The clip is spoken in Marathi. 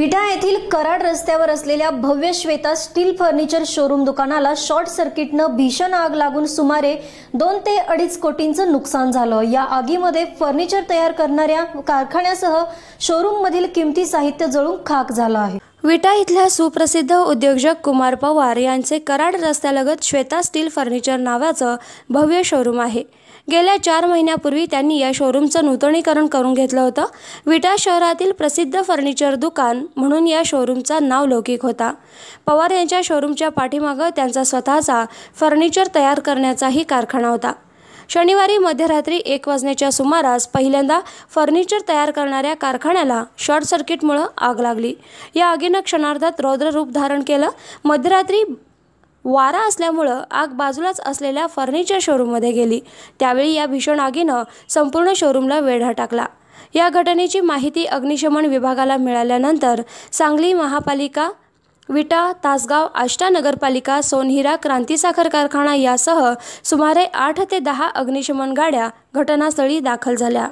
विटा येथील कराड रस्त्यावर असलेल्या भव्य श्वेता स्टील फर्निचर शोरूम दुकानाला शॉर्ट सर्किटनं भीषण आग लागून सुमारे दोन ते अडीच कोटींचं नुकसान झालं या आगीमध्ये फर्निचर तयार करणाऱ्या कारखान्यासह शोरूममधील किमती साहित्य जळून खाक झालं आहे विटा इथल्या सुप्रसिद्ध उद्योजक कुमार पवार यांचे कराड रस्त्यालगत श्वेता स्टील फर्निचर नावाचं भव्य शोरूम आहे गेल्या चार महिन्यापूर्वी त्यांनी या शोरूमचं नूतनीकरण करून घेतलं होतं विटा शहरातील प्रसिद्ध फर्निचर दुकान म्हणून या शोरूमचा लौकिक होता पवार यांच्या शोरूमच्या पाठीमागं त्यांचा स्वतःचा फर्निचर तयार करण्याचाही कारखाना होता शनिवारी मध्यरात्री एक वाजण्याच्या सुमारास पहिल्यांदा फर्निचर तयार करणाऱ्या कारखान्याला शॉर्ट सर्किटमुळं आग लागली या आगीनं क्षणार्धात रौद्र रूप धारण केलं मध्यरात्री वारा असल्यामुळं आग बाजूलाच असलेल्या फर्निचर शोरूममध्ये गेली त्यावेळी या भीषण आगीनं संपूर्ण शोरूमला वेढा टाकला या घटनेची माहिती अग्निशमन विभागाला मिळाल्यानंतर सांगली महापालिका विटा तासगाव आष्टा नगरपालिका सोनहिरा क्रांती साखर कारखाना यासह सुमारे आठ ते दहा अग्निशमन गाड्या घटनास्थळी दाखल झाल्या